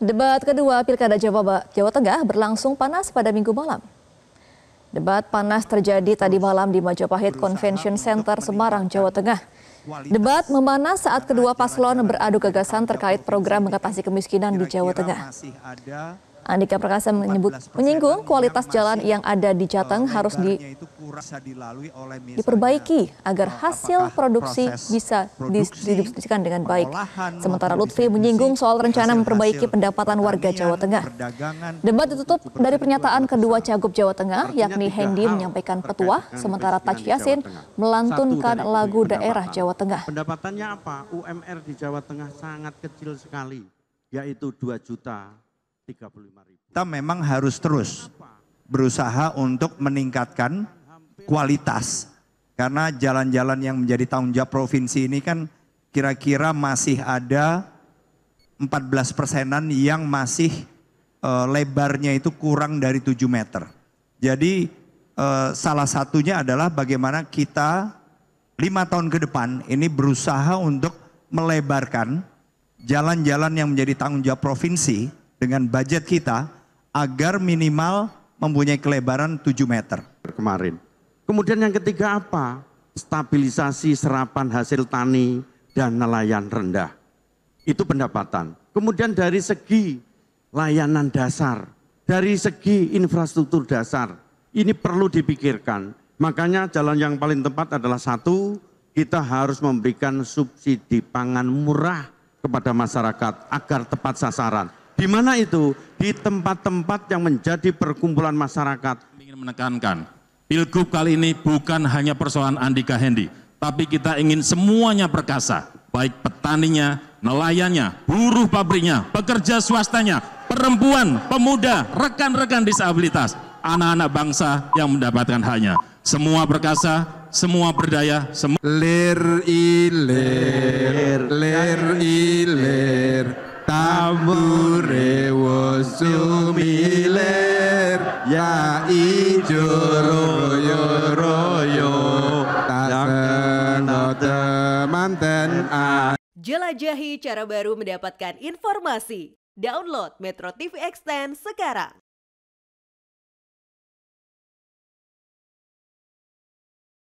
Debat kedua Pilkada Jawa, Jawa Tengah berlangsung panas pada minggu malam. Debat panas terjadi tadi malam di Majapahit Convention Center, Semarang, Jawa Tengah. Debat memanas saat kedua paslon beradu gagasan terkait program mengatasi kemiskinan di Jawa Tengah. Andika Perkasa menyebut menyinggung kualitas jalan yang ada di Jateng eh, harus di, diperbaiki agar eh, hasil produksi bisa didistribusikan dengan baik. Sementara Lutfi menyinggung soal rencana memperbaiki pendapatan warga Jawa Tengah. Debat ditutup dari pernyataan kedua cagup Jawa Tengah yakni Hendi menyampaikan petua sementara Taj Yasin melantunkan lagu daerah Jawa Tengah. Pendapatannya apa? UMR di Jawa Tengah sangat kecil sekali yaitu 2 juta kita memang harus terus berusaha untuk meningkatkan kualitas. Karena jalan-jalan yang menjadi tanggung jawab provinsi ini kan kira-kira masih ada 14 persenan yang masih uh, lebarnya itu kurang dari 7 meter. Jadi uh, salah satunya adalah bagaimana kita lima tahun ke depan ini berusaha untuk melebarkan jalan-jalan yang menjadi tanggung jawab provinsi dengan budget kita agar minimal mempunyai kelebaran 7 meter. Kemarin. Kemudian yang ketiga apa? Stabilisasi serapan hasil tani dan nelayan rendah. Itu pendapatan. Kemudian dari segi layanan dasar, dari segi infrastruktur dasar, ini perlu dipikirkan. Makanya jalan yang paling tepat adalah satu, kita harus memberikan subsidi pangan murah kepada masyarakat agar tepat sasaran. Di mana itu? Di tempat-tempat yang menjadi perkumpulan masyarakat. Ingin menekankan, Pilgub kali ini bukan hanya persoalan Andika Hendi, tapi kita ingin semuanya perkasa, baik petaninya, nelayannya, buruh pabriknya, pekerja swastanya, perempuan, pemuda, rekan-rekan disabilitas, anak-anak bangsa yang mendapatkan hanya Semua perkasa, semua berdaya, semua lir ilir tambure wosumiler ya ijo royo royo manten a. Jelajahi cara baru mendapatkan informasi. Download Metro TV Extend sekarang.